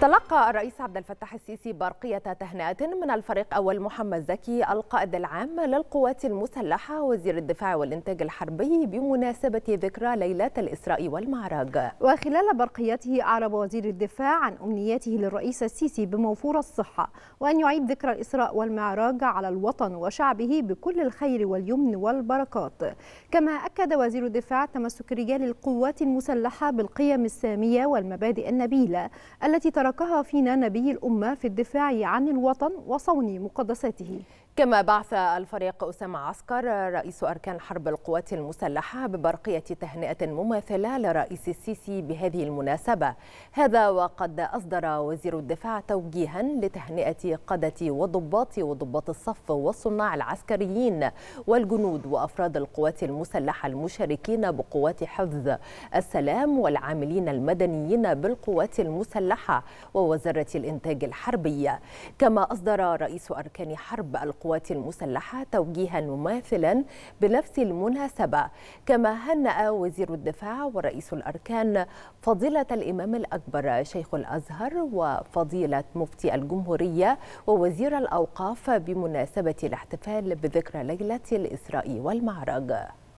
تلقى الرئيس عبد الفتاح السيسي برقية تهنئة من الفريق أول محمد زكي القائد العام للقوات المسلحة وزير الدفاع والإنتاج الحربي بمناسبة ذكرى ليلة الإسراء والمعراج وخلال برقيته أعرب وزير الدفاع عن أمنياته للرئيس السيسي بموفور الصحة وأن يعيد ذكرى الإسراء والمعراج على الوطن وشعبه بكل الخير واليمن والبركات كما أكد وزير الدفاع تمسك رجال القوات المسلحة بالقيم السامية والمبادئ النبيلة التي ترى شاركها فينا نبي الأمة في الدفاع عن الوطن وصون مقدساته كما بعث الفريق أسامة عسكر رئيس أركان حرب القوات المسلحة ببرقية تهنئة مماثلة لرئيس السيسي بهذه المناسبة هذا وقد أصدر وزير الدفاع توجيها لتهنئة قادة وضباط وضباط الصف والصناع العسكريين والجنود وأفراد القوات المسلحة المشاركين بقوات حفظ السلام والعاملين المدنيين بالقوات المسلحة ووزارة الإنتاج الحربية كما أصدر رئيس أركان حرب القوات القوات المسلحة توجيها مماثلا بنفس المناسبة كما هنأ وزير الدفاع ورئيس الأركان فضيلة الإمام الأكبر شيخ الأزهر وفضيلة مفتي الجمهورية ووزير الأوقاف بمناسبة الاحتفال بذكرى ليلة الإسراء والمعرج